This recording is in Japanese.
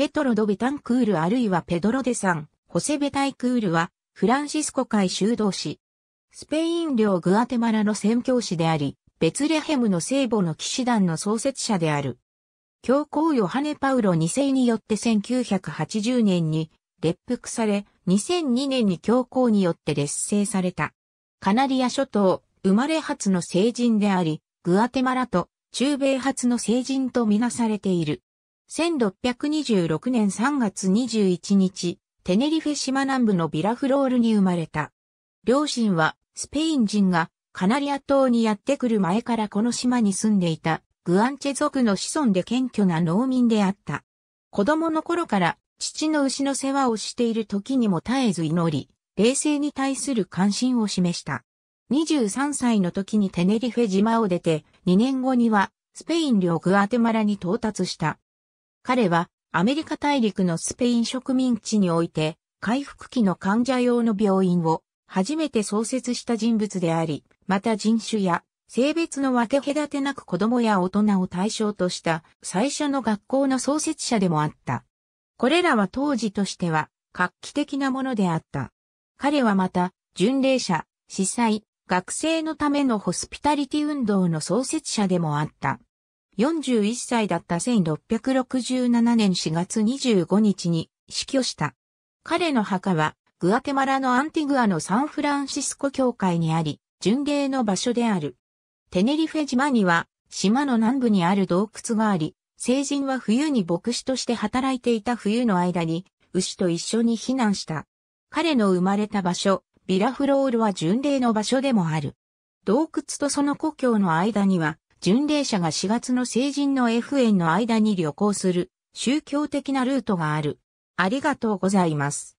ペトロ・ド・ベタンクールあるいはペドロ・デ・サン、ホセ・ベタイクールは、フランシスコ海修道士。スペイン領グアテマラの宣教師であり、ベツレヘムの聖母の騎士団の創設者である。教皇ヨハネ・パウロ2世によって1980年に列服され、2002年に教皇によって列聖された。カナリア諸島、生まれ初の成人であり、グアテマラと中米初の成人とみなされている。1626年3月21日、テネリフェ島南部のビラフロールに生まれた。両親はスペイン人がカナリア島にやってくる前からこの島に住んでいたグアンチェ族の子孫で謙虚な農民であった。子供の頃から父の牛の世話をしている時にも絶えず祈り、冷静に対する関心を示した。23歳の時にテネリフェ島を出て、2年後にはスペイン領グアテマラに到達した。彼はアメリカ大陸のスペイン植民地において回復期の患者用の病院を初めて創設した人物であり、また人種や性別の分け隔てなく子供や大人を対象とした最初の学校の創設者でもあった。これらは当時としては画期的なものであった。彼はまた、巡礼者、司祭、学生のためのホスピタリティ運動の創設者でもあった。41歳だった1667年4月25日に死去した。彼の墓は、グアテマラのアンティグアのサンフランシスコ教会にあり、巡礼の場所である。テネリフェ島には、島の南部にある洞窟があり、成人は冬に牧師として働いていた冬の間に、牛と一緒に避難した。彼の生まれた場所、ビラフロールは巡礼の場所でもある。洞窟とその故郷の間には、巡礼者が4月の成人の FN の間に旅行する宗教的なルートがある。ありがとうございます。